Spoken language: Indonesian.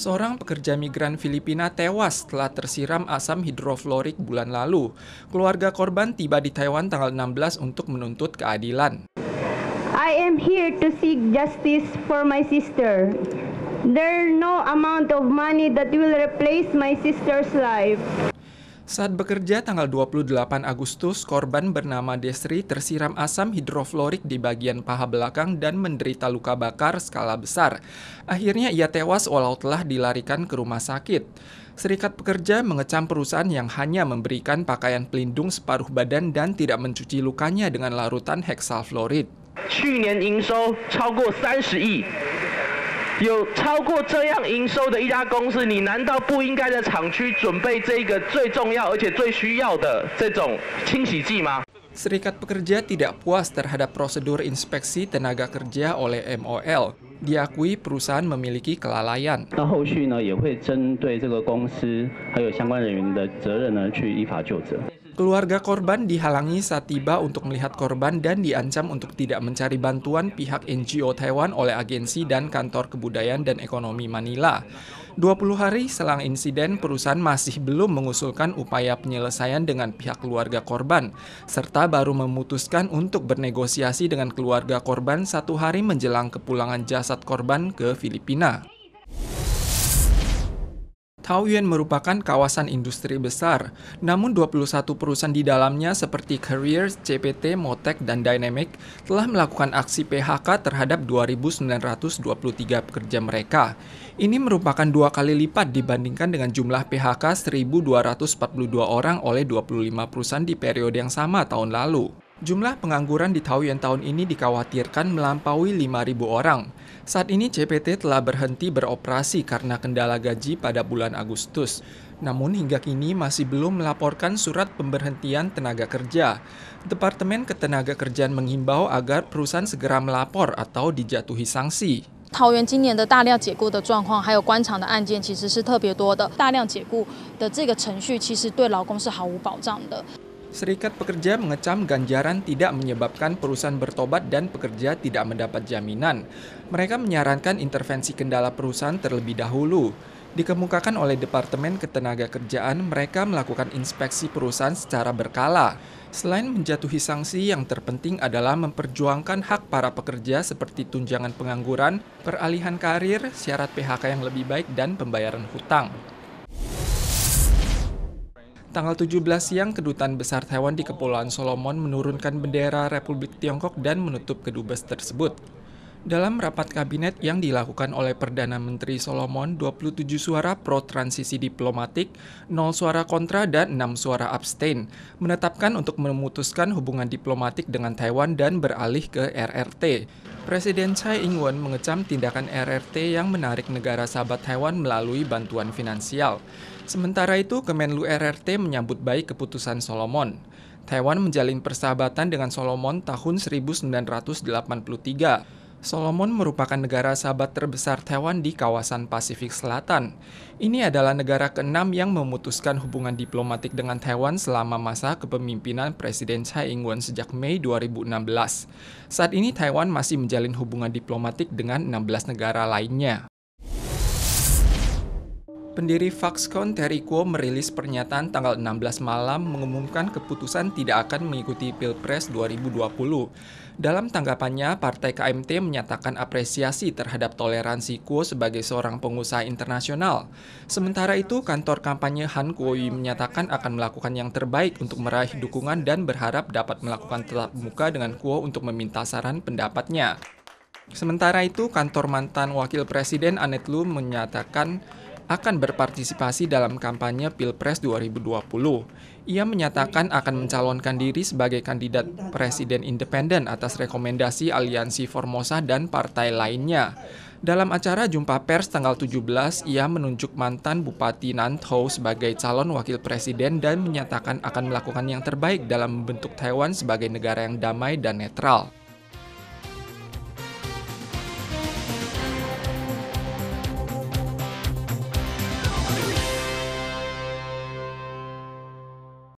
Seorang pekerja migran Filipina tewas setelah tersiram asam hidrofluorik bulan lalu. Keluarga korban tiba di Taiwan tanggal 16 untuk menuntut keadilan. I am here to seek justice for my sister. There no amount of money that will replace my sister's life. Saat bekerja tanggal 28 Agustus, korban bernama Desri tersiram asam hidroflorik di bagian paha belakang dan menderita luka bakar skala besar. Akhirnya ia tewas walau telah dilarikan ke rumah sakit. Serikat Pekerja mengecam perusahaan yang hanya memberikan pakaian pelindung separuh badan dan tidak mencuci lukanya dengan larutan heksalfluorid. 有超过这样营收的一家公司，你难道不应该在厂区准备这个最重要而且最需要的这种清洗剂吗？Serikat pekerja tidak puas terhadap prosedur inspeksi tenaga kerja oleh MOL. diakui perusahaan memiliki kelalaian. Keluarga korban dihalangi saat tiba untuk melihat korban dan diancam untuk tidak mencari bantuan pihak NGO Taiwan oleh agensi dan kantor kebudayaan dan ekonomi Manila. 20 hari selang insiden, perusahaan masih belum mengusulkan upaya penyelesaian dengan pihak keluarga korban, serta baru memutuskan untuk bernegosiasi dengan keluarga korban satu hari menjelang kepulangan jasad korban ke Filipina. Taoyuan merupakan kawasan industri besar, namun 21 perusahaan di dalamnya seperti Careers, CPT, Motec, dan Dynamic telah melakukan aksi PHK terhadap 2.923 pekerja mereka. Ini merupakan dua kali lipat dibandingkan dengan jumlah PHK 1.242 orang oleh 25 perusahaan di periode yang sama tahun lalu. Jumlah pengangguran di Taoyuan tahun ini dikhawatirkan melampaui 5.000 orang. Saat ini CPT telah berhenti beroperasi karena kendala gaji pada bulan Agustus. Namun hingga kini masih belum melaporkan surat pemberhentian tenaga kerja. Departemen Ketenagakerjaan menghimbau agar perusahaan segera melapor atau dijatuhi sanksi. 桃园今年的大量解雇的状况，还有官场的案件，其实是特别多的。大量解雇的这个程序，其实对劳工是毫无保障的。Serikat Pekerja mengecam ganjaran tidak menyebabkan perusahaan bertobat dan pekerja tidak mendapat jaminan. Mereka menyarankan intervensi kendala perusahaan terlebih dahulu. Dikemukakan oleh Departemen Ketenaga Kerjaan, mereka melakukan inspeksi perusahaan secara berkala. Selain menjatuhi sanksi, yang terpenting adalah memperjuangkan hak para pekerja seperti tunjangan pengangguran, peralihan karir, syarat PHK yang lebih baik, dan pembayaran hutang. Tanggal 17 siang, Kedutaan Besar Taiwan di Kepulauan Solomon menurunkan bendera Republik Tiongkok dan menutup kedubes tersebut. Dalam rapat kabinet yang dilakukan oleh Perdana Menteri Solomon, 27 suara pro transisi diplomatik, 0 suara kontra, dan 6 suara abstain, menetapkan untuk memutuskan hubungan diplomatik dengan Taiwan dan beralih ke RRT. Presiden Tsai Ing-wen mengecam tindakan RRT yang menarik negara sahabat Taiwan melalui bantuan finansial. Sementara itu, Kemenlu RRT menyambut baik keputusan Solomon. Taiwan menjalin persahabatan dengan Solomon tahun 1983. Solomon merupakan negara sahabat terbesar Taiwan di kawasan Pasifik Selatan. Ini adalah negara keenam yang memutuskan hubungan diplomatik dengan Taiwan selama masa kepemimpinan Presiden Tsai Ing-wen sejak Mei 2016. Saat ini Taiwan masih menjalin hubungan diplomatik dengan 16 negara lainnya. Pendiri Foxconn Terry Kuo merilis pernyataan tanggal 16 malam mengumumkan keputusan tidak akan mengikuti Pilpres 2020. Dalam tanggapannya, Partai KMT menyatakan apresiasi terhadap toleransi Kuo sebagai seorang pengusaha internasional. Sementara itu, kantor kampanye Han Kuo Yi menyatakan akan melakukan yang terbaik untuk meraih dukungan dan berharap dapat melakukan tetap muka dengan Kuo untuk meminta saran pendapatnya. Sementara itu, kantor mantan Wakil Presiden Annette Lu menyatakan akan berpartisipasi dalam kampanye Pilpres 2020. Ia menyatakan akan mencalonkan diri sebagai kandidat presiden independen atas rekomendasi Aliansi Formosa dan partai lainnya. Dalam acara jumpa pers tanggal 17, ia menunjuk mantan Bupati Nantou sebagai calon wakil presiden dan menyatakan akan melakukan yang terbaik dalam membentuk Taiwan sebagai negara yang damai dan netral.